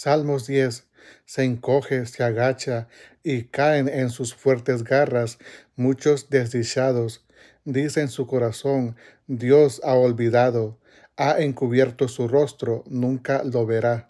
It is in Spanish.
Salmos 10. Se encoge, se agacha y caen en sus fuertes garras muchos desdichados. Dice en su corazón, Dios ha olvidado, ha encubierto su rostro, nunca lo verá.